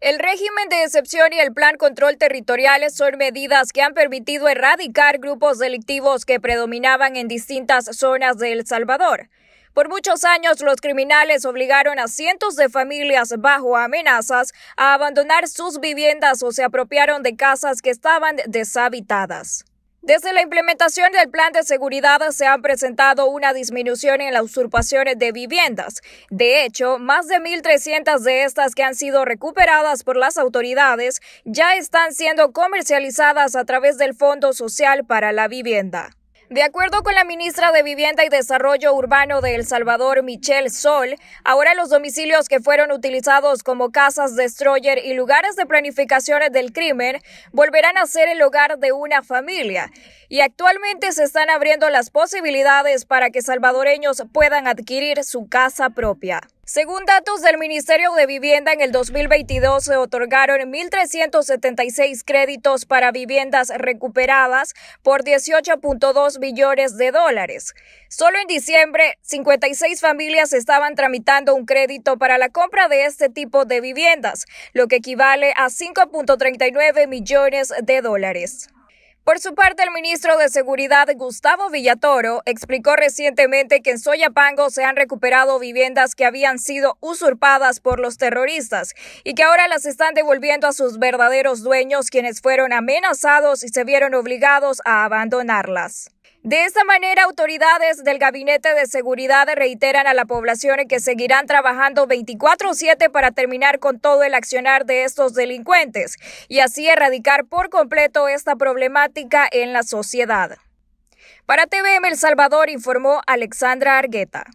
El régimen de excepción y el plan control territoriales son medidas que han permitido erradicar grupos delictivos que predominaban en distintas zonas de El Salvador. Por muchos años los criminales obligaron a cientos de familias bajo amenazas a abandonar sus viviendas o se apropiaron de casas que estaban deshabitadas. Desde la implementación del plan de seguridad se han presentado una disminución en las usurpaciones de viviendas. De hecho, más de 1.300 de estas que han sido recuperadas por las autoridades ya están siendo comercializadas a través del Fondo Social para la Vivienda. De acuerdo con la ministra de Vivienda y Desarrollo Urbano de El Salvador, Michelle Sol, ahora los domicilios que fueron utilizados como casas destroyer y lugares de planificaciones del crimen volverán a ser el hogar de una familia. Y actualmente se están abriendo las posibilidades para que salvadoreños puedan adquirir su casa propia. Según datos del Ministerio de Vivienda, en el 2022 se otorgaron 1.376 créditos para viviendas recuperadas por 18.2 billones de dólares. Solo en diciembre, 56 familias estaban tramitando un crédito para la compra de este tipo de viviendas, lo que equivale a 5.39 millones de dólares. Por su parte, el ministro de Seguridad, Gustavo Villatoro, explicó recientemente que en Soyapango se han recuperado viviendas que habían sido usurpadas por los terroristas y que ahora las están devolviendo a sus verdaderos dueños, quienes fueron amenazados y se vieron obligados a abandonarlas. De esa manera, autoridades del Gabinete de Seguridad reiteran a la población que seguirán trabajando 24/7 para terminar con todo el accionar de estos delincuentes y así erradicar por completo esta problemática en la sociedad. Para TVM El Salvador informó Alexandra Argueta.